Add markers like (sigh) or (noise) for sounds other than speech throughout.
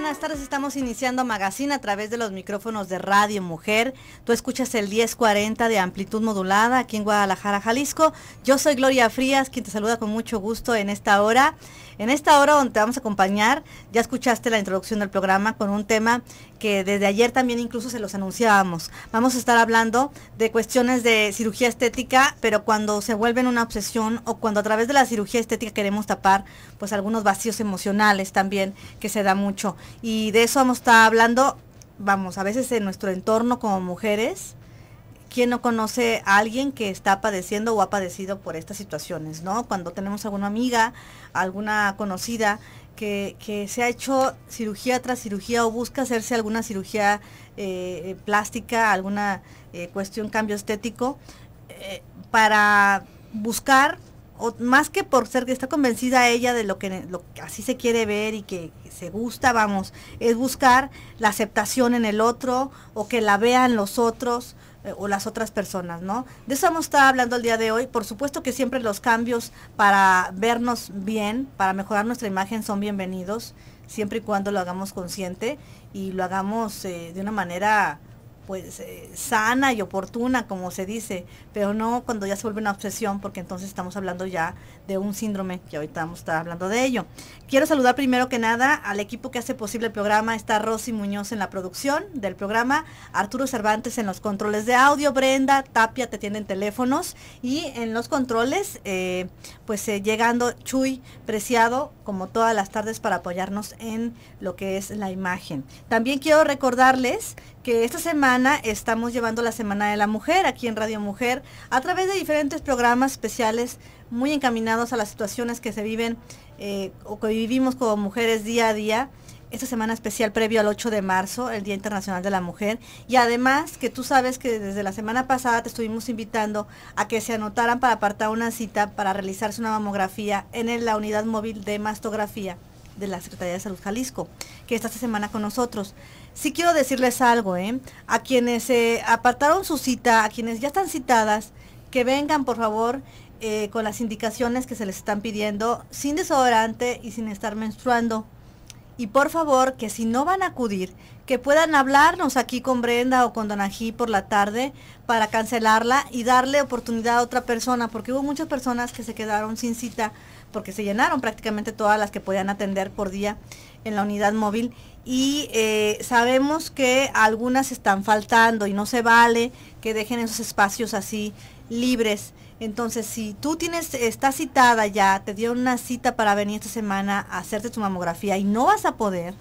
buenas tardes. Estamos iniciando Magazine a través de los micrófonos de Radio Mujer. Tú escuchas el 1040 de amplitud modulada aquí en Guadalajara, Jalisco. Yo soy Gloria Frías, quien te saluda con mucho gusto en esta hora. En esta hora donde te vamos a acompañar, ya escuchaste la introducción del programa con un tema que desde ayer también incluso se los anunciábamos. Vamos a estar hablando de cuestiones de cirugía estética, pero cuando se vuelven una obsesión o cuando a través de la cirugía estética queremos tapar pues algunos vacíos emocionales también, que se da mucho. Y de eso vamos a estar hablando, vamos, a veces en nuestro entorno como mujeres, ¿quién no conoce a alguien que está padeciendo o ha padecido por estas situaciones, no? Cuando tenemos alguna amiga, alguna conocida que, se ha hecho cirugía tras cirugía o busca hacerse alguna cirugía eh, eh, plástica, alguna eh, cuestión cambio estético, para buscar, o, más que por ser que está convencida ella de lo que, así se quiere ver y que se gusta, vamos, es buscar la aceptación en el otro o que la vean los otros eh, o las otras personas, ¿no? De eso hemos estado hablando el día de hoy. Por supuesto que siempre los cambios para vernos bien, para mejorar nuestra imagen son bienvenidos, siempre y cuando lo hagamos consciente y lo hagamos eh, de una manera pues eh, sana y oportuna, como se dice, pero no cuando ya se vuelve una obsesión, porque entonces estamos hablando ya de un síndrome, que ahorita vamos a estar hablando de ello. Quiero saludar primero que nada al equipo que hace posible el programa, está Rosy Muñoz en la producción del programa, Arturo Cervantes en los controles de audio, Brenda Tapia te tienen teléfonos y en los controles, eh, pues eh, llegando Chuy Preciado, como todas las tardes, para apoyarnos en lo que es la imagen. También quiero recordarles que esta semana estamos llevando la Semana de la Mujer aquí en Radio Mujer a través de diferentes programas especiales muy encaminados a las situaciones que se viven eh, o que vivimos como mujeres día a día. Esta semana especial previo al 8 de marzo, el Día Internacional de la Mujer. Y además que tú sabes que desde la semana pasada te estuvimos invitando a que se anotaran para apartar una cita para realizarse una mamografía en la unidad móvil de mastografía de la Secretaría de Salud Jalisco, que está esta semana con nosotros sí quiero decirles algo, ¿eh? A quienes se eh, apartaron su cita, a quienes ya están citadas, que vengan, por favor, eh, con las indicaciones que se les están pidiendo, sin desodorante y sin estar menstruando. Y por favor, que si no van a acudir, que puedan hablarnos aquí con Brenda o con Donají por la tarde para cancelarla y darle oportunidad a otra persona, porque hubo muchas personas que se quedaron sin cita porque se llenaron prácticamente todas las que podían atender por día en la unidad móvil y eh, sabemos que algunas están faltando y no se vale que dejen esos espacios así libres. Entonces, si tú tienes, estás citada ya, te dio una cita para venir esta semana a hacerte tu mamografía y no vas a poder,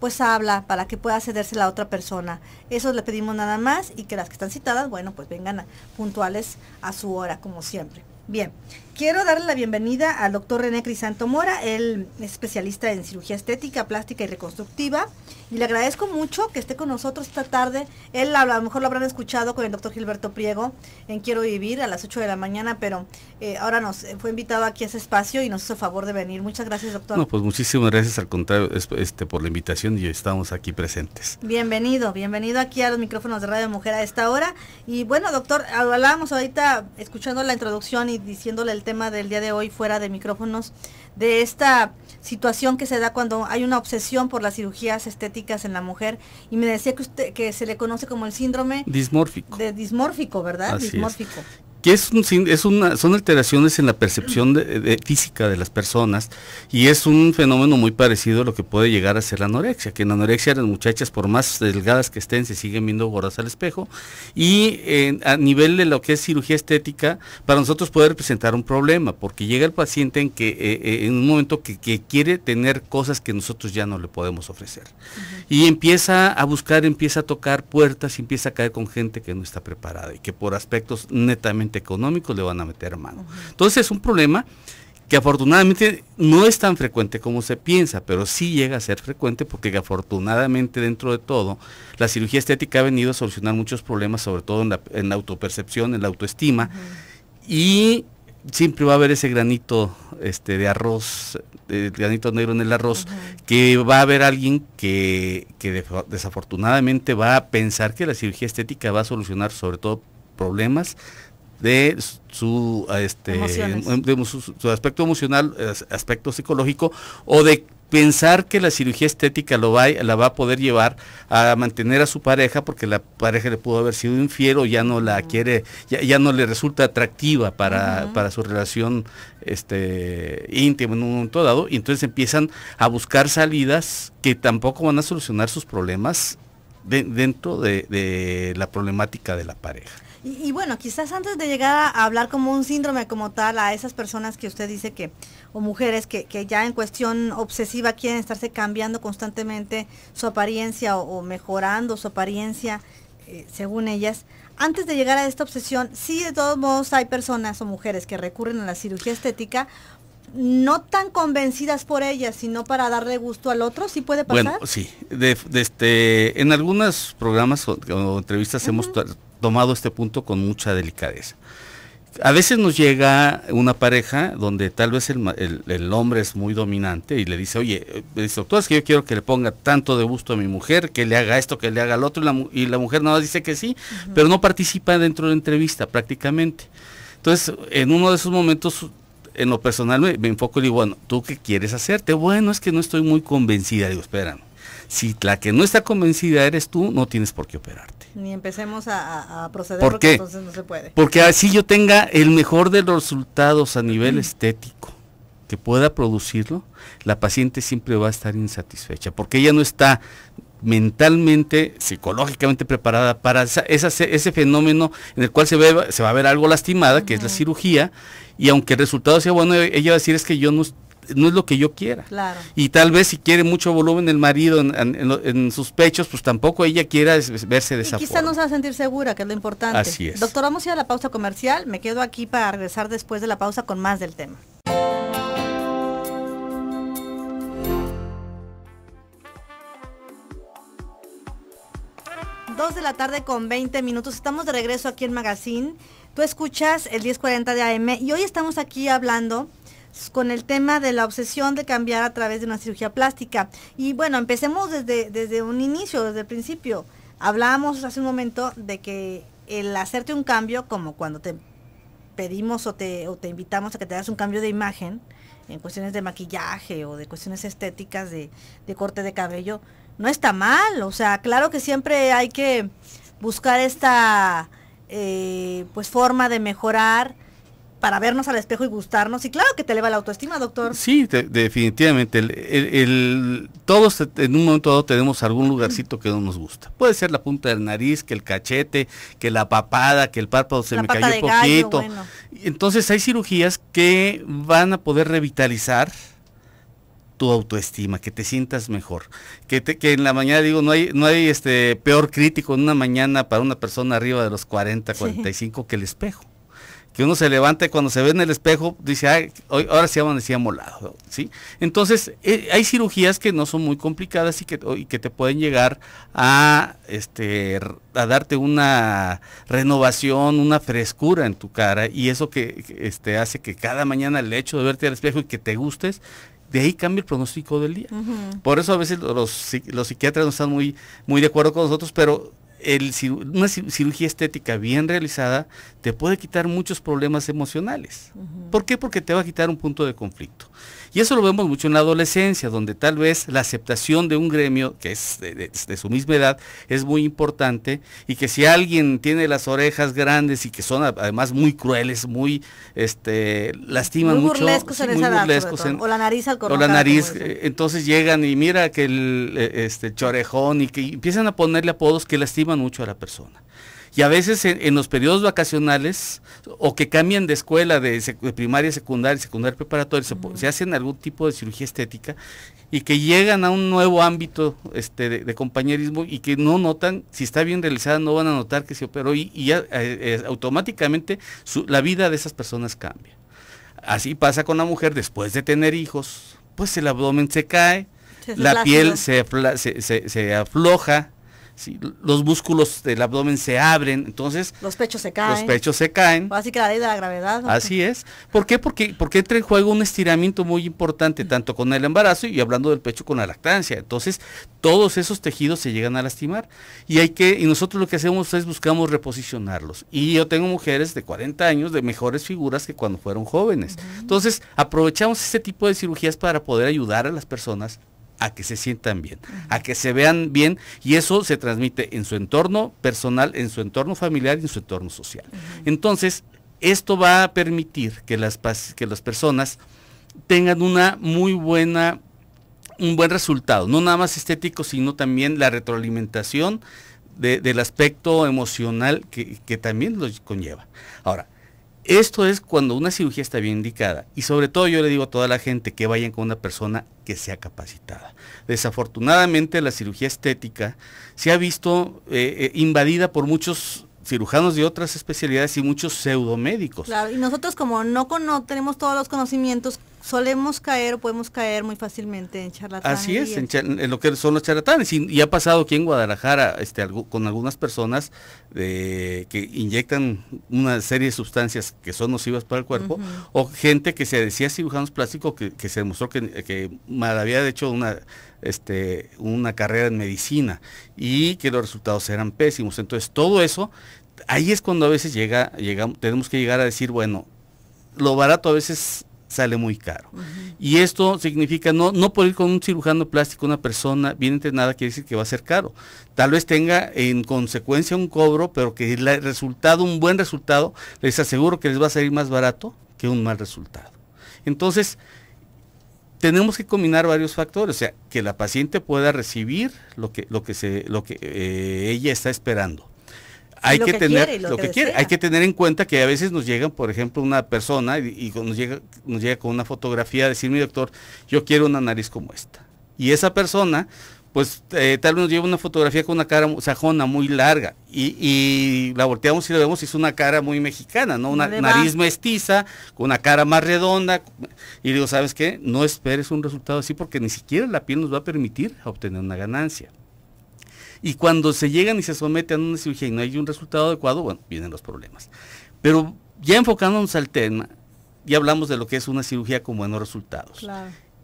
pues habla para que pueda cederse la otra persona. Eso le pedimos nada más y que las que están citadas, bueno, pues vengan puntuales a su hora, como siempre. Bien, Quiero darle la bienvenida al doctor René Crisanto Mora, él es especialista en cirugía estética, plástica y reconstructiva. Y le agradezco mucho que esté con nosotros esta tarde. Él a lo mejor lo habrán escuchado con el doctor Gilberto Priego en Quiero Vivir a las 8 de la mañana, pero eh, ahora nos eh, fue invitado aquí a ese espacio y nos hizo favor de venir. Muchas gracias, doctor. No, pues muchísimas gracias al contrario este, por la invitación y estamos aquí presentes. Bienvenido, bienvenido aquí a los micrófonos de Radio Mujer a esta hora. Y bueno, doctor, hablábamos ahorita escuchando la introducción y diciéndole el tema del día de hoy fuera de micrófonos, de esta situación que se da cuando hay una obsesión por las cirugías estéticas en la mujer y me decía que usted que se le conoce como el síndrome dismórfico. De dismórfico, ¿verdad? dismórfico que es, son alteraciones en la percepción física de las personas y es un fenómeno muy parecido a lo que puede llegar a ser la anorexia, que en la anorexia las muchachas por más delgadas que estén se siguen viendo gordas al espejo y a nivel de lo que es cirugía estética para nosotros puede representar un problema porque llega el paciente en que eh, eh, en un momento que, quiere tener cosas que nosotros ya no le podemos ofrecer y empieza a buscar, empieza a tocar puertas y empieza a caer con gente que no está preparada y que por aspectos netamente económico le van a meter mano. Entonces es un problema que afortunadamente no es tan frecuente como se piensa, pero sí llega a ser frecuente porque afortunadamente dentro de todo, la cirugía estética ha venido a solucionar muchos problemas, sobre todo en la, autopercepción, en la autoestima, y siempre va a haber ese granito este, de arroz, eh, el granito negro en el arroz, que va a haber alguien que, que desafortunadamente va a pensar que la cirugía estética va a solucionar sobre todo problemas de su, este, em, su, aspecto emocional, aspecto psicológico o de pensar que la cirugía estética lo va, la va a poder llevar a mantener a su pareja porque la pareja le pudo haber sido infiel ya no la mm. quiere, ya, no le resulta atractiva para, su relación este, íntima en un momento dado, y entonces empiezan a buscar salidas que tampoco van a solucionar sus problemas dentro de la problemática de la pareja. Y, bueno, quizás antes de llegar a hablar como un síndrome como tal a esas personas que usted dice que, o mujeres que, que ya en cuestión obsesiva quieren estarse cambiando constantemente su apariencia o, mejorando su apariencia, eh, según ellas, antes de llegar a esta obsesión, sí de todos modos hay personas o mujeres que recurren a la cirugía estética no tan convencidas por ellas, sino para darle gusto al otro, ¿sí puede pasar? Bueno, sí. este, en algunos programas o, entrevistas hemos tomado este punto con mucha delicadeza. A veces nos llega una pareja donde tal vez el, hombre es muy dominante y le dice, oye, eh, dice, doctor, es que yo quiero que le ponga tanto de gusto a mi mujer, que le haga esto, que le haga lo otro, y la, mujer nada dice que sí, pero no participa dentro de la entrevista prácticamente. Entonces, en uno de esos momentos en lo personal me, me, enfoco y digo, bueno, ¿tú qué quieres hacerte? Bueno, es que no estoy muy convencida. Digo, espérame. Si la que no está convencida eres tú, no tienes por qué operar ni empecemos a, proceder porque entonces no se puede. Porque así yo tenga el mejor de los resultados a nivel estético que pueda producirlo, la paciente siempre va a estar insatisfecha, porque ella no está mentalmente, psicológicamente preparada para esa, ese fenómeno en el cual se, ve, se va a ver algo lastimada, que es la cirugía, y aunque el resultado sea bueno, ella va a decir es que yo no, no es lo que yo quiera. Claro. Y tal vez si quiere mucho volumen el marido en, sus pechos, pues tampoco ella quiera verse de quizá nos a sentir segura, que es lo importante. Así es. Doctor, vamos a ir a la pausa comercial. Me quedo aquí para regresar después de la pausa con más del tema. Dos de la tarde con 20 minutos. Estamos de regreso aquí en Magazine. Tú escuchas el 1040 de AM y hoy estamos aquí hablando con el tema de la obsesión de cambiar a través de una cirugía plástica. Y bueno, empecemos desde, desde un inicio, desde el principio. Hablábamos hace un momento de que el hacerte un cambio, como cuando te pedimos o te, o te invitamos a que te hagas un cambio de imagen, en cuestiones de maquillaje o de cuestiones estéticas de, de corte de cabello, no está mal. O sea, claro que siempre hay que buscar esta eh, pues forma de mejorar para vernos al espejo y gustarnos. Y claro que te eleva la autoestima, doctor. Sí, definitivamente. El, todos en un momento dado tenemos algún lugarcito que no nos gusta. Puede ser la punta del nariz, que el cachete, que la papada, que el párpado se me cayó un poquito. Entonces hay cirugías que van a poder revitalizar tu autoestima, que te sientas mejor, que, que en la mañana digo, no hay, no hay este peor crítico en una mañana para una persona arriba de los 40, 45 que el espejo que uno se levante cuando se ve en el espejo, dice, Ay, hoy, ahora sí amanecía molado, ¿sí? Entonces, eh, hay cirugías que no son muy complicadas y que, que te pueden llegar a, este, a darte una renovación, una frescura en tu cara y eso que este, hace que cada mañana el hecho de verte al espejo y que te gustes, de ahí cambia el pronóstico del día. Por eso a veces los, los, psiquiatras no están muy, muy de acuerdo con nosotros, pero una cirugía estética bien realizada te puede quitar muchos problemas emocionales. ¿Por qué? Porque te va a quitar un punto de conflicto. Y eso lo vemos mucho en la adolescencia, donde tal vez la aceptación de un gremio, que es de, su misma edad, es muy importante y que si alguien tiene las orejas grandes y que son además muy crueles, muy, este, lastiman mucho. O la nariz al corazón. O la nariz, entonces llegan y mira que el e, este, chorejón y que empiezan a ponerle apodos que lastiman mucho a la persona. Y a veces en, los periodos vacacionales o que cambian de escuela, de, primaria, secundaria, secundaria preparatoria, se, hacen algún tipo de cirugía estética y que llegan a un nuevo ámbito este, de, compañerismo y que no notan, si está bien realizada, no van a notar que se operó y, eh, eh, automáticamente la vida de esas personas cambia. Así pasa con la mujer después de tener hijos, pues el abdomen se cae, la piel se, se afloja, los músculos del abdomen se abren, entonces... Los pechos se caen. Los pechos se caen. Así que la ley de la gravedad. Así es. ¿Por qué? Porque, porque entra en juego un estiramiento muy importante, tanto con el embarazo y hablando del pecho con la lactancia. Entonces, todos esos tejidos se llegan a lastimar y hay que, nosotros lo que hacemos es buscamos reposicionarlos. Y yo tengo mujeres de 40 años de mejores figuras que cuando fueron jóvenes. Entonces, aprovechamos este tipo de cirugías para poder ayudar a las personas a que se sientan bien, a que se vean bien y eso se transmite en su entorno personal, en su entorno familiar y en su entorno social. Entonces, esto va a permitir que las, que las personas tengan una muy buena, un buen resultado, no nada más estético, sino también la retroalimentación del aspecto emocional que, que también lo conlleva. Ahora, esto es cuando una cirugía está bien indicada y sobre todo yo le digo a toda la gente que vayan con una persona que sea capacitada. Desafortunadamente la cirugía estética se ha visto eh, eh, invadida por muchos cirujanos de otras especialidades y muchos pseudomédicos. Claro, y nosotros como no, no tenemos todos los conocimientos, solemos caer o podemos caer muy fácilmente en charlatanes. Así es, en, lo que son los charlatanes. Y, ha pasado aquí en Guadalajara este, con algunas personas que inyectan una serie de sustancias que son nocivas para el cuerpo, o gente que se decía cirujanos plásticos que, se demostró que, que había hecho una este, una carrera en medicina y que los resultados eran pésimos. Entonces, todo eso, ahí es cuando a veces llega, tenemos que llegar a decir, bueno, lo barato a veces sale muy caro. Y esto significa no, no ir con un cirujano plástico, una persona bien entrenada, quiere decir que va a ser caro. Tal vez tenga en consecuencia un cobro, pero que el resultado, un buen resultado, les aseguro que les va a salir más barato que un mal resultado. Entonces, tenemos que combinar varios factores, o sea, que la paciente pueda recibir lo que, lo que, se, lo que eh, ella está esperando hay que, tener lo, que, quiere. Hay que tener en cuenta que a veces nos llegan, por ejemplo, una persona y, nos, llega, con una fotografía, decir, mi doctor, yo quiero una nariz como esta. Y esa persona, pues eh, tal vez nos lleva una fotografía con una cara sajona muy larga y, la volteamos y la vemos y es una cara muy mexicana, ¿no? Una nariz mestiza, con una cara más redonda. Y digo, ¿sabes qué? No esperes un resultado así porque ni siquiera la piel nos va a permitir obtener una ganancia. Y cuando se llegan y se someten a una cirugía y no hay un resultado adecuado, bueno, vienen los problemas. Pero ya enfocándonos al tema, ya hablamos de lo que es una cirugía con buenos resultados.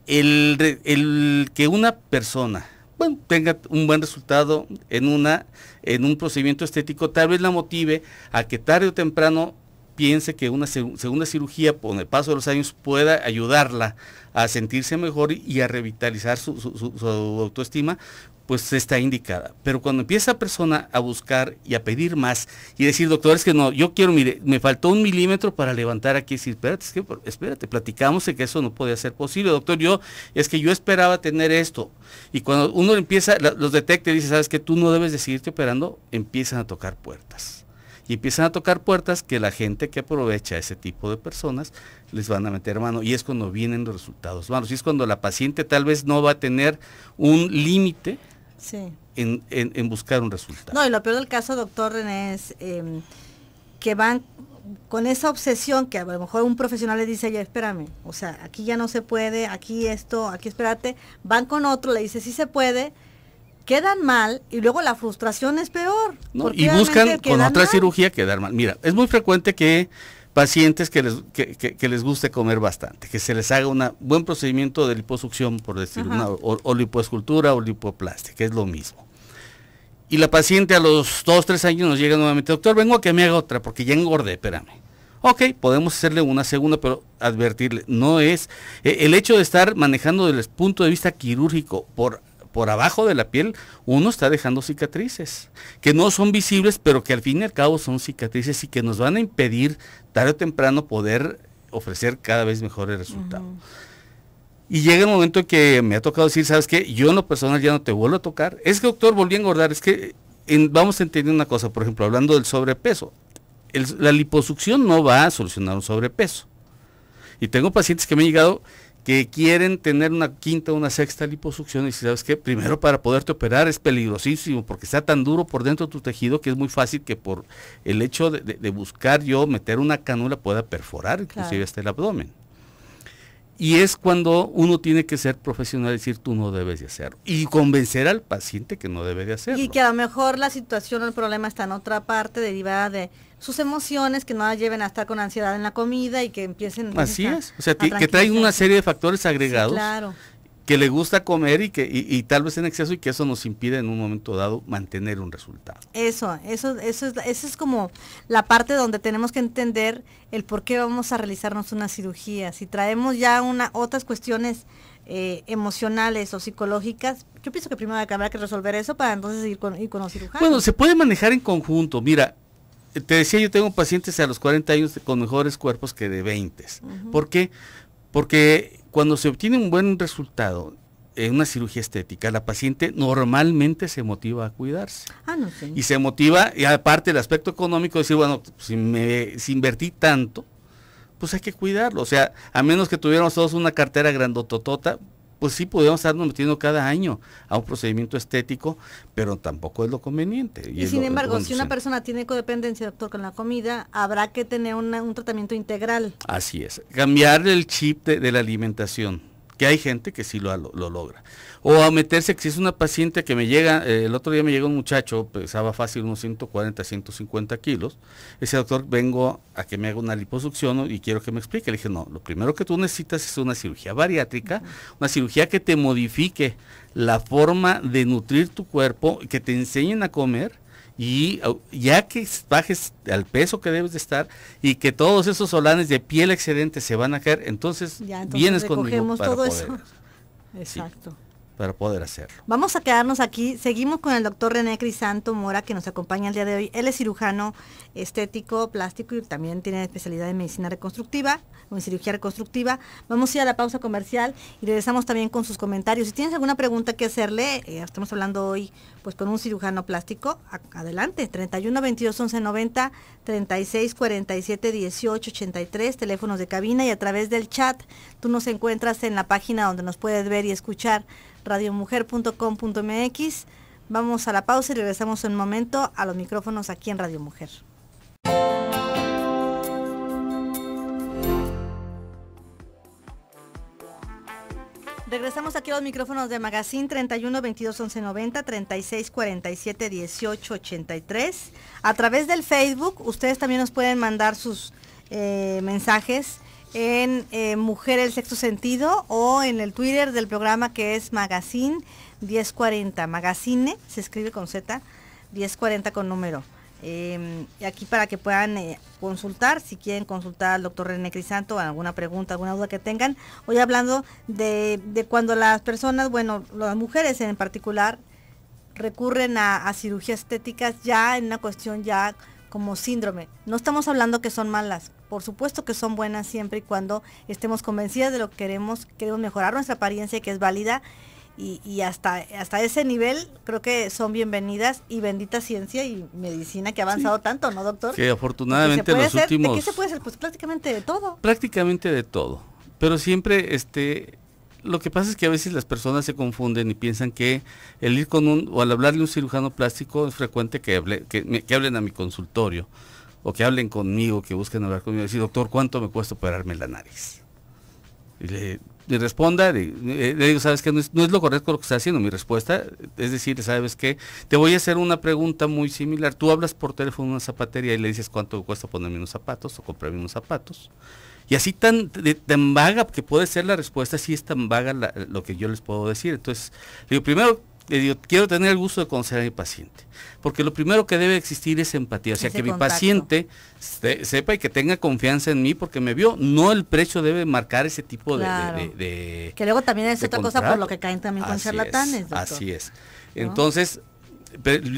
El, que una persona bueno, tenga un buen resultado en, una, en un procedimiento estético, tal vez la motive a que tarde o temprano piense que una segunda cirugía con el paso de los años pueda ayudarla a sentirse mejor y a revitalizar su autoestima pues está indicada. Pero cuando empieza la persona a buscar y a pedir más y decir, doctor, es que no, yo quiero, mire, me faltó un milímetro para levantar aquí y decir, espérate, espérate, platicamos de que eso no podía ser posible, doctor, yo, es que yo esperaba tener esto. Y cuando uno empieza, los detecta y dice, sabes que tú no debes de seguirte operando, empiezan a tocar puertas. Y empiezan a tocar puertas que la gente que aprovecha a ese tipo de personas les van a meter mano. Y es cuando vienen los resultados malos. Y es cuando la paciente tal vez no va a tener un límite sí. en, en, buscar un resultado. No, y lo peor del caso, doctor René, es em, que van con esa obsesión que a lo mejor un profesional le dice, ya espérame, o sea, aquí ya no se puede, aquí esto, aquí espérate, van con otro, le dice, sí se puede, quedan mal y luego la frustración es peor. y buscan con otra cirugía quedar mal. Mira, es muy frecuente que pacientes que les, les guste comer bastante, que se les haga un buen procedimiento de liposucción, por decir, una, o, o, lipoescultura o lipoplastia, es lo mismo. Y la paciente a los 2, 3 años nos llega nuevamente, doctor, vengo a que me haga otra, porque ya engordé, espérame. Ok, podemos hacerle una segunda, pero advertirle, no es, e, el hecho de estar manejando desde el punto de vista quirúrgico por por abajo de la piel, uno está dejando cicatrices, que no son visibles, pero que al fin y al cabo son cicatrices y que nos van a impedir tarde o temprano poder ofrecer cada vez mejores resultados. Y llega el momento en que me ha tocado decir, ¿sabes qué? Yo en lo personal ya no te vuelvo a tocar. Es que, doctor, volví a engordar. Es que vamos a entender una cosa, por ejemplo, hablando del sobrepeso. la liposucción no va a solucionar un sobrepeso. Y tengo pacientes que me han llegado que quieren tener una quinta o una sexta liposucción y sabes que primero para poderte operar es peligrosísimo porque está tan duro por dentro de tu tejido que es muy fácil que por el hecho de, buscar yo meter una cánula pueda perforar inclusive hasta el abdomen. Y es cuando uno tiene que ser profesional y decir tú no debes de hacerlo. Y convencer al paciente que no debe de hacerlo. Y que a lo mejor la situación o el problema está en otra parte derivada de sus emociones, que no las lleven a estar con ansiedad en la comida y que empiecen... Así es, o sea, que, traen una serie de factores agregados. que le gusta comer y que y, tal vez en exceso y que eso nos impide en un momento dado mantener un resultado. Eso, eso, eso es, es como la parte donde tenemos que entender el por qué vamos a realizarnos una cirugía. Si traemos ya una, otras cuestiones eh, emocionales o psicológicas, yo pienso que primero habrá que resolver eso para entonces ir con, ir con los cirujanos. Bueno, se puede manejar en conjunto. Mira, te decía, yo tengo pacientes a los 40 años con mejores cuerpos que de 20. ¿Por qué? Porque cuando se obtiene un buen resultado en una cirugía estética, la paciente normalmente se motiva a cuidarse. Ah, no, sé. Y se motiva, y aparte el aspecto económico, decir, bueno, si, me, si invertí tanto, pues hay que cuidarlo. O sea, a menos que tuviéramos todos una cartera grandototota, pues sí podemos estarnos metiendo cada año a un procedimiento estético, pero tampoco es lo conveniente. Y, sin embargo, si una persona tiene codependencia, doctor, con la comida, habrá que tener un tratamiento integral. Así es, cambiar el chip de la alimentación que hay gente que sí lo, logra. O a meterse, que si es una paciente que me llega, eh, el otro día me llegó un muchacho, pesaba fácil unos 140, 150 kilos, ese doctor, vengo a que me haga una liposucción y quiero que me explique. Le dije, no, lo primero que tú necesitas es una cirugía bariátrica, una cirugía que te modifique la forma de nutrir tu cuerpo, que te enseñen a comer y ya que bajes al peso que debes de estar y que todos esos solanes de piel excedente se van a caer, entonces, vienes conmigo para poder. (laughs) Exacto para poder hacerlo. Vamos a quedarnos aquí. Seguimos con el doctor René Crisanto Mora, que nos acompaña el día de hoy. Él es cirujano estético, plástico y también tiene especialidad en medicina reconstructiva en cirugía reconstructiva. Vamos a ir a la pausa comercial y regresamos también con sus comentarios. Si tienes alguna pregunta que hacerle, eh, estamos hablando hoy pues con un cirujano plástico. adelante, 31 22 11 90, 36 47 18 83, teléfonos de cabina y a través del chat. Tú nos encuentras en la página donde nos puedes ver y escuchar radiomujer.com.mx. Vamos a la pausa y regresamos en un momento a los micrófonos aquí en Radio Mujer. Regresamos aquí a los micrófonos de Magazine 31 22 11 90 36 47 18 83. A través del Facebook, ustedes también nos pueden mandar sus eh, mensajes en eh, Mujer el Sexto Sentido o en el Twitter del programa que es Magazine 1040. Magazine se escribe con Z, 1040 con número. Em, y aquí para que puedan eh, consultar, si quieren consultar al doctor René Crisanto, alguna pregunta, alguna duda que tengan. Hoy hablando de, cuando las personas, bueno, las mujeres en particular, recurren a, a cirugías estéticas ya en una cuestión ya como síndrome. No estamos hablando que son malas, por supuesto que son buenas siempre y cuando estemos convencidas de lo que queremos, queremos mejorar nuestra apariencia que es válida y, hasta, hasta ese nivel creo que son bienvenidas y bendita ciencia y medicina que ha avanzado tanto, ¿no, doctor? Que afortunadamente los últimos... ¿De qué se puede hacer? Pues prácticamente de todo. Prácticamente de todo, pero siempre este... Lo que pasa es que a veces las personas se confunden y piensan que el ir con un, o al hablarle a un cirujano plástico es frecuente que, que, que hablen a mi consultorio o que hablen conmigo, que busquen hablar conmigo, decir, doctor, ¿cuánto me cuesta operarme la nariz? Y le, responda, eh, le, digo, ¿sabes qué? No es, lo correcto lo que está haciendo. Mi respuesta es decir, ¿sabes qué? Te voy a hacer una pregunta muy similar. Tú hablas por teléfono a una zapatería y le dices cuánto me cuesta ponerme unos zapatos o comprarme unos zapatos. Y así tan, tan vaga que puede ser la respuesta, si es tan vaga lo que yo les puedo decir. Entonces, digo, primero quiero tener el gusto de conocer a mi paciente. Porque lo primero que debe existir es empatía. O sea, que mi paciente sepa y que tenga confianza en mí porque me vio. No el precio debe marcar ese tipo de, Que luego también es otra cosa por lo que caen también con charlatanes. Así es. Entonces,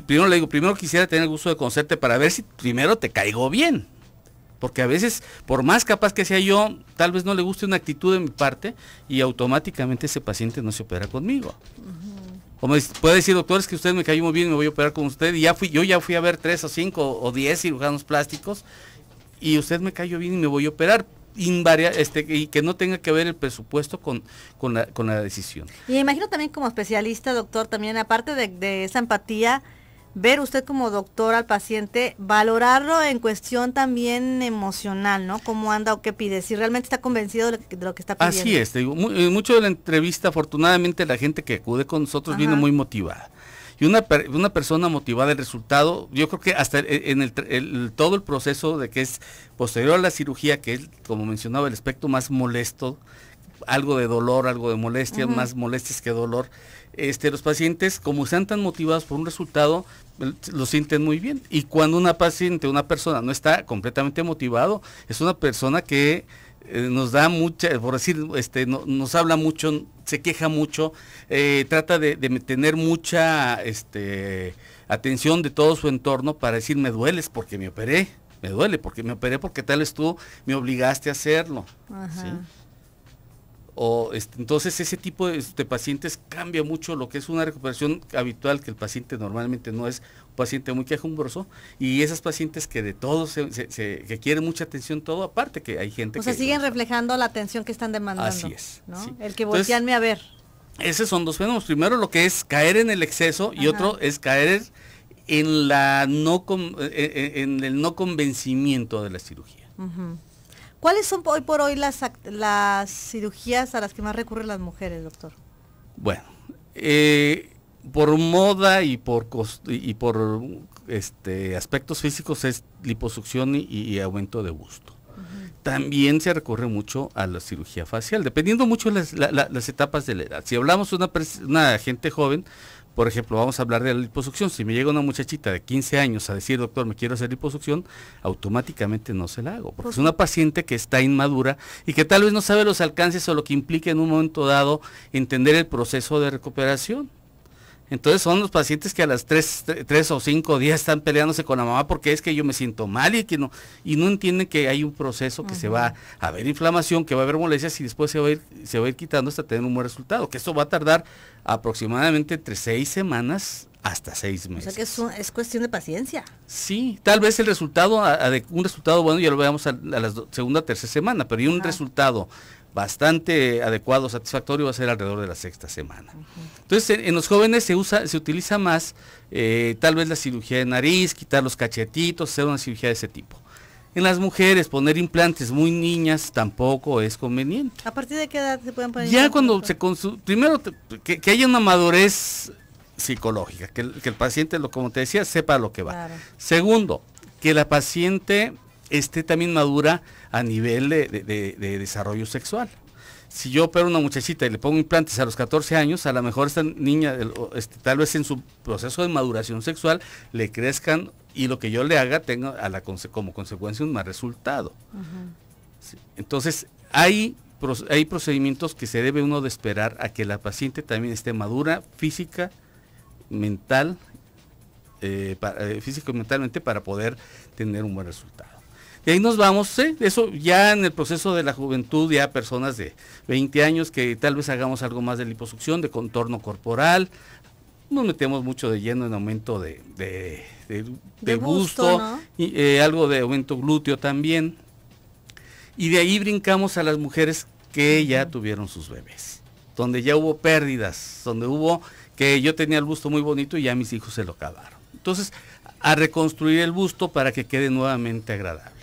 primero le digo, primero quisiera tener el gusto de conocerte para ver si primero te caigo bien. Porque a veces, por más capaz que sea yo, tal vez no le guste una actitud de mi parte y automáticamente ese paciente no se opera conmigo puede decir, doctor, es que usted me cayó muy bien, me voy a operar con usted. Y ya fui, yo ya fui a ver tres o cinco o diez cirujanos plásticos y usted me cayó bien y me voy a operar. Invaria, este, y que no tenga que ver el presupuesto con, con, la, decisión. Y me imagino también como especialista, doctor, también aparte de, de esa empatía, ver usted como doctor al paciente, valorarlo en cuestión también emocional, ¿no? ¿Cómo anda o qué pide? Si realmente está convencido de lo que, está pidiendo. Así es, digo, eh, mucho de la entrevista, afortunadamente la gente que acude con nosotros viene muy motivada. Y una, una persona motivada, el resultado, yo creo que hasta e, en el, todo el proceso de que es posterior a la cirugía, que es, como mencionaba, el aspecto más molesto, algo de dolor, algo de molestia, más molestias que dolor. Este, los pacientes, como sean tan motivados por un resultado, lo sienten muy bien. Y cuando una paciente, una persona no está completamente motivado, es una persona que eh, nos da mucha, por decir, este, nos habla mucho, se queja mucho, eh, trata de, tener mucha este, atención de todo su entorno para decir, me dueles porque me operé, me duele porque me operé porque tal vez tú me obligaste a hacerlo. O, este, entonces ese tipo de, este, pacientes cambia mucho lo que es una recuperación habitual, que el paciente normalmente no es un paciente muy quejumbroso, y esas pacientes que de todo, se, que quieren mucha atención, todo, aparte que hay gente que... O sea, siguen reflejando la atención que están demandando. Así es. El que volteanme a ver. Esos son dos fenómenos. Primero lo que es caer en el exceso y otro es caer en, la no en, el no convencimiento de la cirugía. ¿Cuáles son hoy por hoy las, las cirugías a las que más recurren las mujeres, doctor? Bueno, eh, por moda y por, y por este, aspectos físicos es liposucción y, aumento de busto. También se recurre mucho a la cirugía facial, dependiendo mucho las, etapas de la edad. Si hablamos de una gente joven, por ejemplo, vamos a hablar de la liposucción. Si me llega una muchachita de 15 años a decir, doctor, me quiero hacer liposucción, automáticamente no se la hago, porque es una paciente que está inmadura y que tal vez no sabe los alcances o lo que implica en un momento dado entender el proceso de recuperación. Entonces son los pacientes que a las tres o cinco días están peleándose con la mamá porque es que yo me siento mal y que no, y no entienden que hay un proceso que se va a haber inflamación, que va a haber molestias y después se va a ir, se va a ir quitando hasta tener un buen resultado, que eso va a tardar aproximadamente entre seis semanas hasta seis meses. O sea que es, cuestión de paciencia. Sí, tal vez el resultado, un resultado bueno ya lo veamos a, la segunda o tercera semana, pero hay un resultado bastante adecuado, satisfactorio, va a ser alrededor de la sexta semana. Entonces, en, los jóvenes se usa, se utiliza más eh, tal vez la cirugía de nariz, quitar los cachetitos, hacer una cirugía de ese tipo. En las mujeres poner implantes muy niñas tampoco es conveniente. ¿A partir de qué edad se pueden poner? Ya cuando se primero que, haya una madurez psicológica, que el, paciente, lo, como te decía, sepa lo que va. Segundo, que la paciente esté también madura a nivel de, desarrollo sexual si yo opero una muchachita y le pongo implantes a los 14 años, a lo mejor esta niña, este, tal vez en su proceso de maduración sexual, le crezcan y lo que yo le haga tenga como consecuencia un mal resultado. Entonces, hay, hay procedimientos que se debe uno de esperar a que la paciente también esté madura física, mental, eh, eh, físico y mentalmente para poder tener un buen resultado. Y ahí nos vamos, eso ya en el proceso de la juventud, ya personas de 20 años que tal vez hagamos algo más de liposucción, de contorno corporal, nos metemos mucho de lleno en aumento de, gusto, y, eh, algo de aumento glúteo también. Y de ahí brincamos a las mujeres que ya tuvieron sus bebés, donde ya hubo pérdidas, donde hubo que yo tenía el busto muy bonito y ya mis hijos se lo acabaron. Entonces, a reconstruir el busto para que quede nuevamente agradable.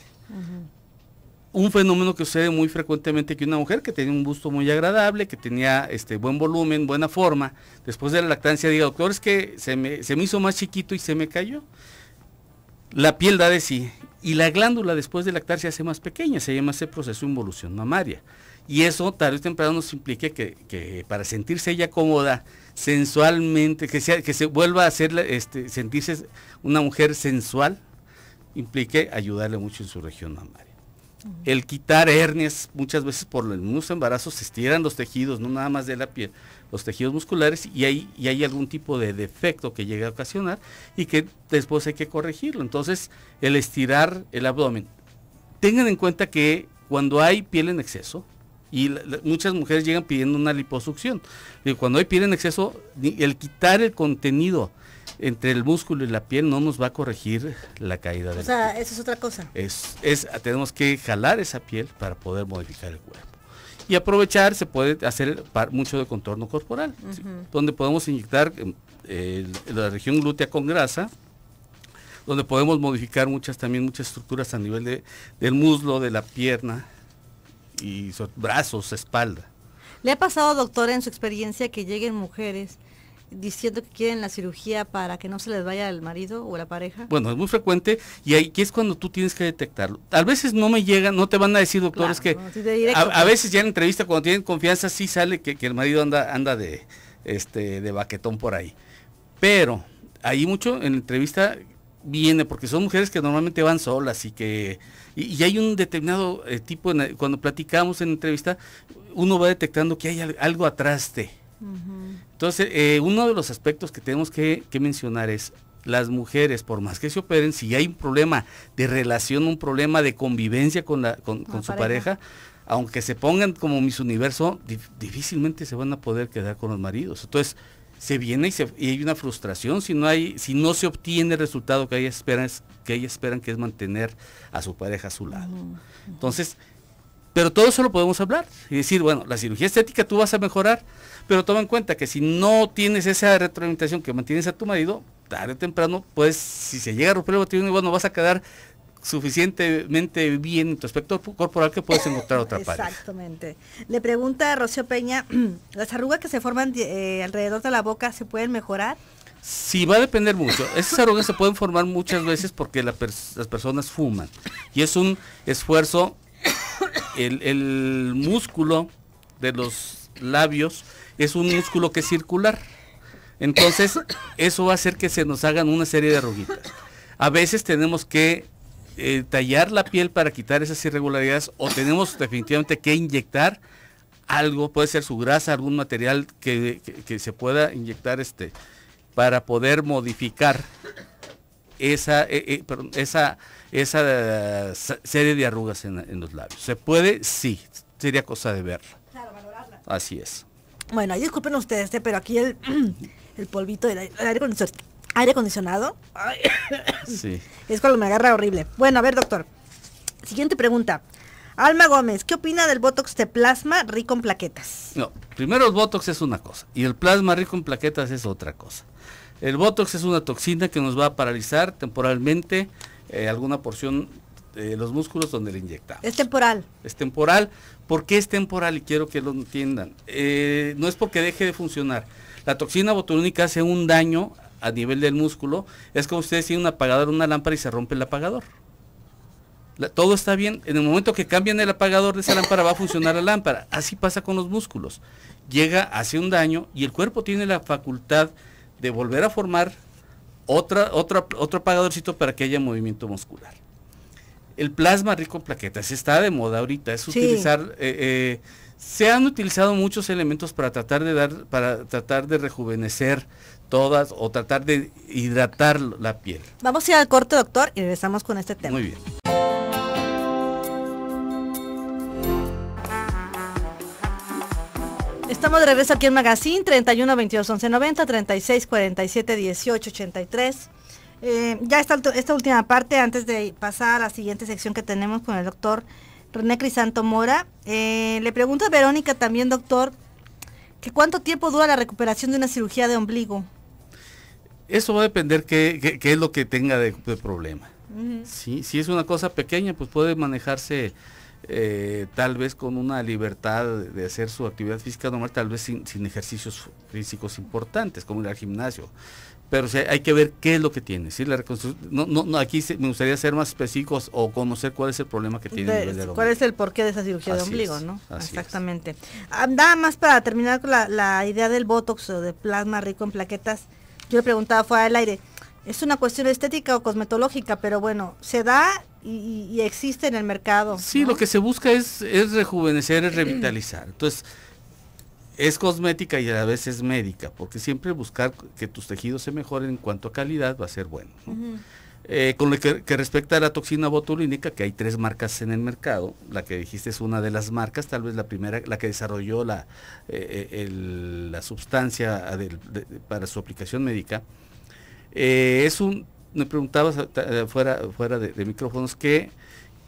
Un fenómeno que sucede muy frecuentemente que una mujer que tenía un busto muy agradable, que tenía este buen volumen, buena forma, después de la lactancia diga, doctor, es que se me, hizo más chiquito y se me cayó. La piel da de sí y la glándula después de lactar se hace más pequeña, se llama ese proceso de involución mamaria. Y eso tarde o temprano nos implica que, para sentirse ella cómoda, sensualmente, que, sea, que se vuelva a hacer, este, sentirse una mujer sensual, implique ayudarle mucho en su región mamaria. El quitar hernias, muchas veces por los mismos embarazos se estiran los tejidos, no nada más de la piel, los tejidos musculares y hay, hay algún tipo de defecto que llega a ocasionar y que después hay que corregirlo. Entonces, el estirar el abdomen. Tengan en cuenta que cuando hay piel en exceso, y muchas mujeres llegan pidiendo una liposucción, y cuando hay piel en exceso, el quitar el contenido entre el músculo y la piel no nos va a corregir la caída de O sea, eso es otra cosa. Es, es, tenemos que jalar esa piel para poder modificar el cuerpo. Y aprovechar, se puede hacer mucho de contorno corporal, donde podemos inyectar eh, la región glútea con grasa, donde podemos modificar muchas también muchas estructuras a nivel de, del muslo, de la pierna y brazos, espalda. ¿Le ha pasado, doctora, en su experiencia que lleguen mujeres? diciendo que quieren la cirugía para que no se les vaya el marido o la pareja? Bueno, es muy frecuente y ahí que es cuando tú tienes que detectarlo. A veces no me llegan, no te van a decir doctores que a, pues. veces ya en entrevista cuando tienen confianza sí sale que, el marido anda anda de este de baquetón por ahí. Pero ahí mucho en entrevista viene porque son mujeres que normalmente van solas y que y, hay un determinado eh, tipo cuando platicamos en entrevista uno va detectando que hay algo atrás de entonces, eh, uno de los aspectos que tenemos que, mencionar es, las mujeres, por más que se operen, si hay un problema de relación, un problema de convivencia con, su pareja, aunque se pongan como mis universo, difícilmente se van a poder quedar con los maridos. Entonces, se viene y, hay una frustración si no, hay, si no se obtiene el resultado que ellas esperan, que ellas esperan que es mantener a su pareja a su lado. Entonces, pero todo eso lo podemos hablar y decir, bueno, la cirugía estética tú vas a mejorar, pero toma en cuenta que si no tienes esa retroalimentación que mantienes a tu marido, tarde o temprano, pues si se llega a romper el matrimonio no vas a quedar suficientemente bien en tu aspecto corporal que puedes encontrar otra parte. Exactamente. Le pregunta a Rocío Peña, (clears throat) ¿las arrugas que se forman eh, alrededor de la boca se pueden mejorar? Sí, va a depender mucho. Esas arrugas se pueden formar muchas veces porque las personas fuman y es un esfuerzo el, músculo de los labios es un músculo que es circular. Entonces, eso va a hacer que se nos hagan una serie de arruguitas. A veces tenemos que eh, tallar la piel para quitar esas irregularidades o tenemos definitivamente que inyectar algo, puede ser su grasa, algún material que, se pueda inyectar este, para poder modificar esa, eh, eh, esa esa eh, serie de arrugas en, los labios. ¿Se puede? Sí, sería cosa de verla. Claro, valorarla. Así es. Bueno, disculpen ustedes, eh, pero aquí el, (clears throat) el polvito del aire acondicionado. (coughs) sí. Es cuando me agarra horrible. Bueno, a ver, doctor. Siguiente pregunta. Alma Gómez, ¿qué opina del Botox de plasma rico en plaquetas? No, primero el Botox es una cosa y el plasma rico en plaquetas es otra cosa. El Botox es una toxina que nos va a paralizar temporalmente, eh, alguna porción de los músculos donde le inyecta Es temporal. Es temporal. ¿Por qué es temporal? Y quiero que lo entiendan. Eh, no es porque deje de funcionar. La toxina botulínica hace un daño a nivel del músculo. Es como ustedes tienen un apagador, una lámpara y se rompe el apagador. todo está bien. En el momento que cambian el apagador de esa lámpara va a funcionar la lámpara. Así pasa con los músculos. Llega, hace un daño y el cuerpo tiene la facultad de volver a formar otra, otra, otro apagadorcito para que haya movimiento muscular. El plasma rico en plaquetas está de moda ahorita, es utilizar, eh, eh, se han utilizado muchos elementos para tratar de dar, para tratar de rejuvenecer todas o tratar de hidratar la piel. Vamos a ir al corte, doctor, y regresamos con este tema. Muy bien. Estamos de regreso aquí en Magazine, 31 22 11 90, 36 47 18 83. ya está esta última parte, antes de pasar a la siguiente sección que tenemos con el doctor René Crisanto Mora. Eh, le pregunto a Verónica también, doctor, que cuánto tiempo dura la recuperación de una cirugía de ombligo. Eso va a depender qué, qué, es lo que tenga de, problema. si es una cosa pequeña, pues puede manejarse eh, tal vez con una libertad de hacer su actividad física normal, tal vez sin, ejercicios físicos importantes, como ir al gimnasio pero hay que ver qué es lo que tiene. ¿sí? La no, aquí me gustaría ser más específicos o conocer cuál es el problema que tiene. ¿Cuál es el porqué de esa cirugía de ombligo? ¿no? Exactamente. Ah, nada más para terminar con la, la, idea del botox o de plasma rico en plaquetas, yo le preguntaba fuera del aire, es una cuestión estética o cosmetológica, pero bueno, se da y, existe en el mercado. Sí, lo que se busca es, es rejuvenecer, es revitalizar. (clears throat) Entonces, es cosmética y a veces médica, porque siempre buscar que tus tejidos se mejoren en cuanto a calidad va a ser bueno. Eh, con lo que, respecta a la toxina botulínica, que hay tres marcas en el mercado, la que dijiste es una de las marcas, tal vez la primera, la que desarrolló la, eh, eh, la sustancia ah, para su aplicación médica, eh, es un, me preguntabas eh, fuera, fuera de micrófonos que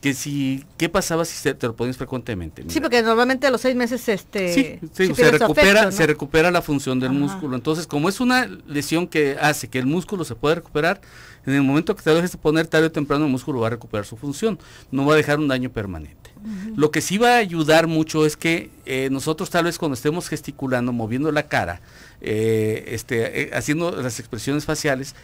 que si qué pasaba si te, lo pones frecuentemente sí porque normalmente a los seis meses este se recupera se recupera la función del músculo entonces como es una lesión que hace que el músculo se pueda recuperar en el momento que te dejes de poner tarde o temprano el músculo va a recuperar su función no va a dejar un daño permanente lo que sí va a ayudar mucho es que eh, nosotros tal vez cuando estemos gesticulando moviendo la cara eh, este, eh, haciendo las expresiones faciales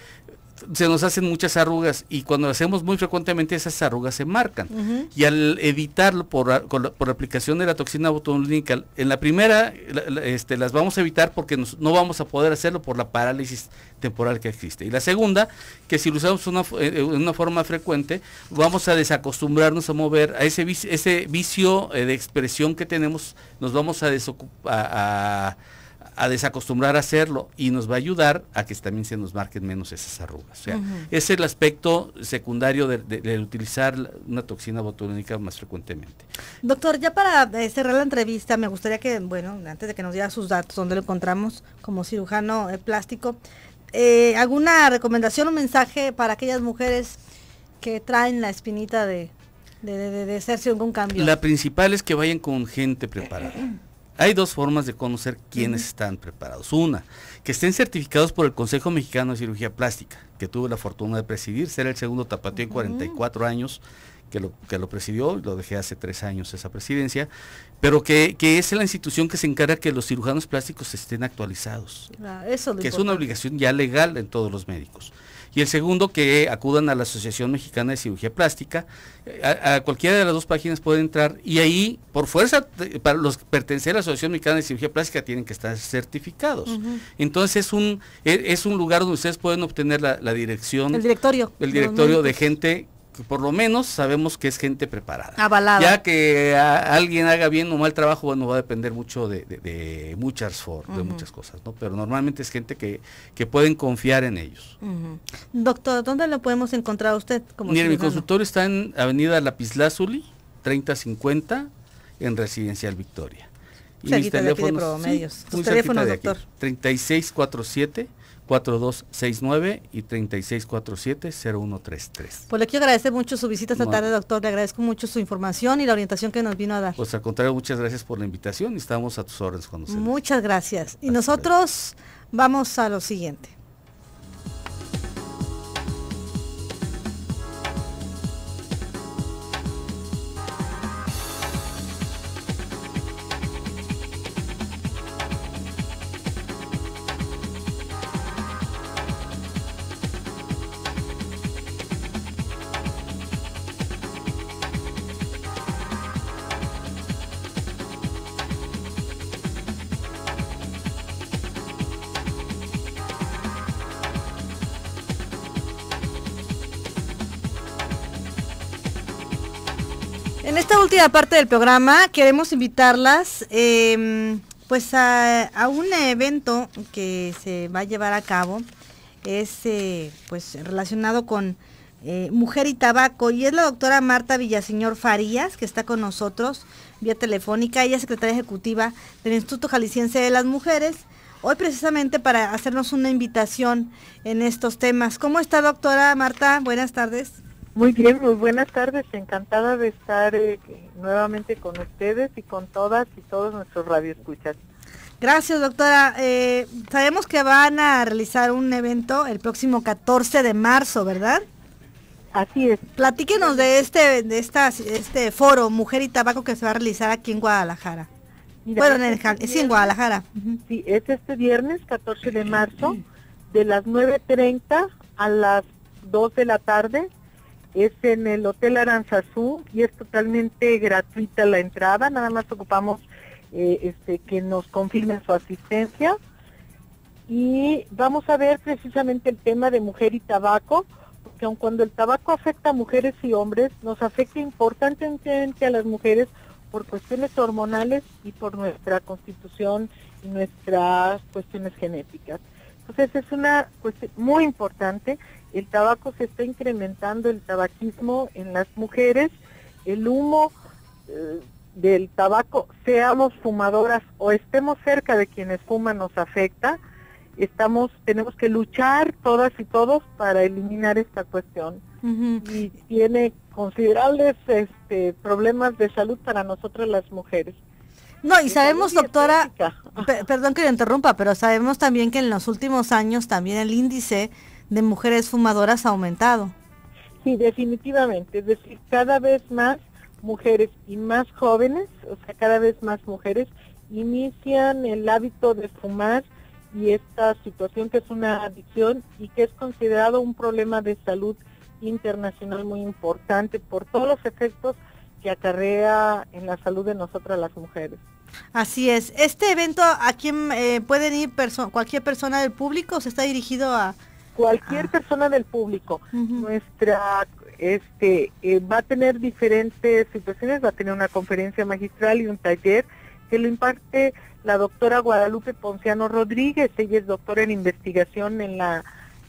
se nos hacen muchas arrugas y cuando lo hacemos muy frecuentemente esas arrugas se marcan. Y al evitarlo por, por, aplicación de la toxina botulínica, en la primera este, las vamos a evitar porque no vamos a poder hacerlo por la parálisis temporal que existe. Y la segunda, que si lo usamos una, eh, eh, una forma frecuente, vamos a desacostumbrarnos a mover, a ese, ese vicio eh, de expresión que tenemos, nos vamos a desocupar a desacostumbrar a hacerlo y nos va a ayudar a que también se nos marquen menos esas arrugas. O sea, es el aspecto secundario de, utilizar una toxina botulínica más frecuentemente. Doctor, ya para eh, cerrar la entrevista, me gustaría que, bueno, antes de que nos diera sus datos, donde lo encontramos como cirujano eh, plástico, eh, ¿alguna recomendación o mensaje para aquellas mujeres que traen la espinita de, de, de, hacerse algún cambio? La principal es que vayan con gente preparada. (clears throat) Hay dos formas de conocer quiénes están preparados. Una, que estén certificados por el Consejo Mexicano de Cirugía Plástica, que tuve la fortuna de presidir, ser el segundo tapatío en 44 años que lo, presidió, lo dejé hace tres años esa presidencia, pero que, es la institución que se encarga que los cirujanos plásticos estén actualizados, ah, que es una obligación ya legal en todos los médicos. Y el segundo, que acudan a la Asociación Mexicana de Cirugía Plástica. A, cualquiera de las dos páginas pueden entrar y ahí, por fuerza, para los que pertenecen a la Asociación Mexicana de Cirugía Plástica tienen que estar certificados. Entonces es un, e, es un lugar donde ustedes pueden obtener la, la dirección. El directorio. El directorio de gente pues, por lo menos sabemos que es gente preparada. Avalada. Ya que alguien haga bien o mal trabajo, bueno, va a depender mucho de, muchas formas, de muchas cosas, ¿no? Pero normalmente es gente que, que pueden confiar en ellos. Doctor, ¿dónde lo podemos encontrar usted? Como mi consultorio está en Avenida Lapislázuli, 3050, en Residencial Victoria. Y mis teléfonos, sí, muy doctor. 3647 4269 y 3647-0133. Pues le quiero agradecer mucho su visita esta tarde, doctor. Le agradezco mucho su información y la orientación que nos vino a dar. Pues al contrario, muchas gracias por la invitación y estamos a tus órdenes cuando se Muchas gracias. Y nosotros vamos a lo siguiente. Aparte parte del programa queremos invitarlas em, pues a, un evento que se va a llevar a cabo. Es eh, pues relacionado con eh, Mujer y Tabaco y es la doctora Marta Villaseñor Farías que está con nosotros vía telefónica. Ella es secretaria ejecutiva del Instituto Jalisciense de las Mujeres. Hoy precisamente para hacernos una invitación en estos temas. ¿Cómo está doctora Marta? Buenas tardes. Muy bien, muy buenas tardes. Encantada de estar eh, nuevamente con ustedes y con todas y todos nuestros radioescuchas. Gracias, doctora. Eh, sabemos que van a realizar un evento el próximo 14 de marzo, ¿verdad? Así es. Platíquenos de este, de esta, este foro Mujer y Tabaco que se va a realizar aquí en Guadalajara. bueno, en es este en Guadalajara. Sí, es este viernes 14 de marzo de las 9.30 a las 2 de la tarde es en el Hotel Aranzazú y es totalmente gratuita la entrada, nada más ocupamos eh, este, que nos confirmen su asistencia. Y vamos a ver precisamente el tema de mujer y tabaco, porque aun cuando el tabaco afecta a mujeres y hombres, nos afecta importantemente a las mujeres por cuestiones hormonales y por nuestra constitución y nuestras cuestiones genéticas. Entonces es una cuestión muy importante. El tabaco se está incrementando, el tabaquismo en las mujeres, el humo eh, del tabaco, seamos fumadoras o estemos cerca de quienes fuman, nos afecta. Estamos, tenemos que luchar todas y todos para eliminar esta cuestión. Y tiene considerables este, problemas de salud para nosotras las mujeres. No, y sabemos, doctora, perdón que le interrumpa, pero sabemos también que en los últimos años también el índice de mujeres fumadoras ha aumentado. Sí, definitivamente. Es decir, cada vez más mujeres y más jóvenes, o sea, cada vez más mujeres inician el hábito de fumar y esta situación que es una adicción y que es considerado un problema de salud internacional muy importante por todos los efectos que acarrea en la salud de nosotras las mujeres. Así es. ¿Este evento a quién eh, pueden ir cualquier persona del público o se está dirigido a...? Cualquier persona del público. Nuestra, este, eh, va a tener diferentes situaciones, va a tener una conferencia magistral y un taller que lo imparte la doctora Guadalupe Ponciano Rodríguez. Ella es doctora en investigación en la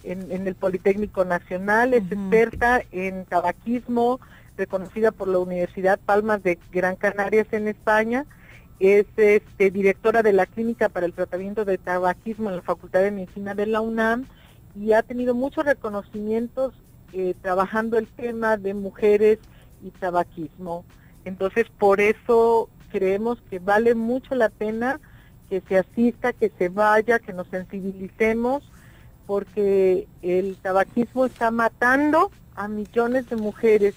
en, el Politécnico Nacional, es experta en tabaquismo, reconocida por la Universidad Palmas de Gran Canarias en España. Es este, directora de la Clínica para el Tratamiento de Tabaquismo en la Facultad de Medicina de la UNAM y ha tenido muchos reconocimientos eh, trabajando el tema de mujeres y tabaquismo. Entonces, por eso creemos que vale mucho la pena que se asista, que se vaya, que nos sensibilicemos, porque el tabaquismo está matando a millones de mujeres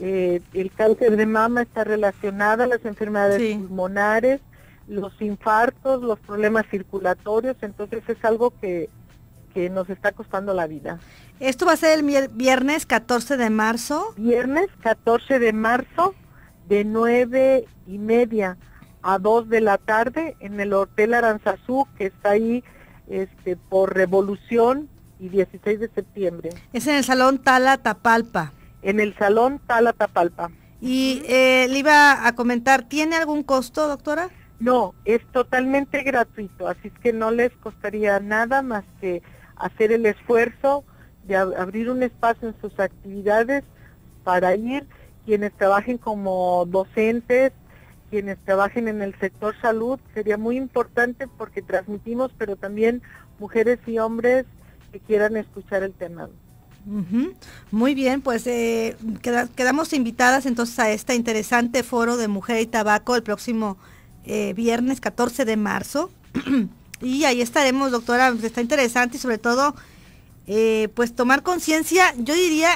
eh, el cáncer de mama está relacionado a las enfermedades pulmonares, los infartos, los problemas circulatorios, entonces es algo que, nos está costando la vida. Esto va a ser el viernes 14 de marzo. Viernes 14 de marzo de 9 y media a 2 de la tarde en el Hotel Aranzazú que está ahí este, por Revolución y 16 de septiembre. Es en el Salón Tala Tapalpa en el Salón Tapalpa. Y eh, le iba a comentar, ¿tiene algún costo, doctora? No, es totalmente gratuito, así es que no les costaría nada más que hacer el esfuerzo de abrir un espacio en sus actividades para ir quienes trabajen como docentes, quienes trabajen en el sector salud, sería muy importante porque transmitimos, pero también mujeres y hombres que quieran escuchar el tema. Muy bien, pues eh, quedamos invitadas entonces a este interesante foro de Mujer y Tabaco el próximo eh, viernes 14 de marzo. (clears throat) y ahí estaremos, doctora, pues, está interesante y sobre todo, eh, pues tomar conciencia, yo diría,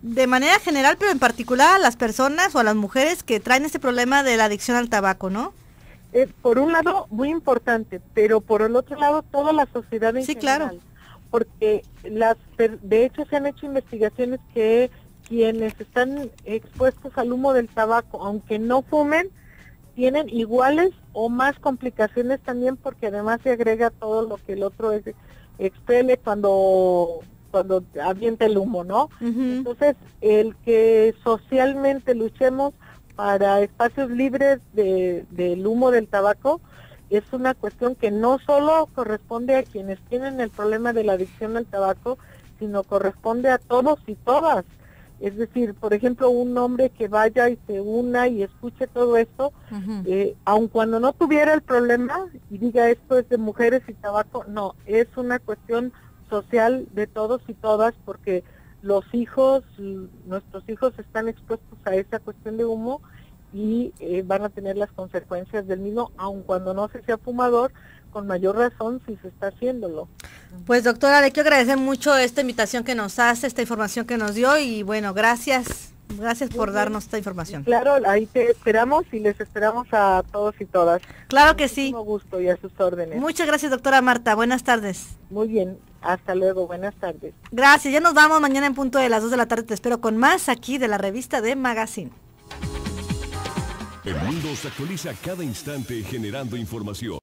de manera general, pero en particular a las personas o a las mujeres que traen este problema de la adicción al tabaco, ¿no? por un lado, muy importante, pero por el otro lado, toda la sociedad sí, Claro porque las de hecho se han hecho investigaciones que quienes están expuestos al humo del tabaco, aunque no fumen, tienen iguales o más complicaciones también porque además se agrega todo lo que el otro es, expele cuando cuando avienta el humo, ¿no? Entonces, el que socialmente luchemos para espacios libres de, del humo del tabaco, es una cuestión que no solo corresponde a quienes tienen el problema de la adicción al tabaco, sino corresponde a todos y todas. Es decir, por ejemplo, un hombre que vaya y se una y escuche todo esto, eh, aun cuando no tuviera el problema y diga esto es de mujeres y tabaco, no, es una cuestión social de todos y todas porque los hijos, nuestros hijos están expuestos a esa cuestión de humo y eh, van a tener las consecuencias del mismo, aun cuando no se sea fumador, con mayor razón si se está haciéndolo. Pues doctora, le quiero agradecer mucho esta invitación que nos hace, esta información que nos dio y bueno, gracias. Gracias por darnos esta información. Claro, ahí te esperamos y les esperamos a todos y todas. Claro que sí. Con gusto y a sus órdenes. Muchas gracias, doctora Marta. Buenas tardes. Muy bien. Hasta luego. Buenas tardes. Gracias. Ya nos vamos mañana en punto de las 2 de la tarde. Te espero con más aquí de la revista de Magazine. El mundo se actualiza cada instante generando información.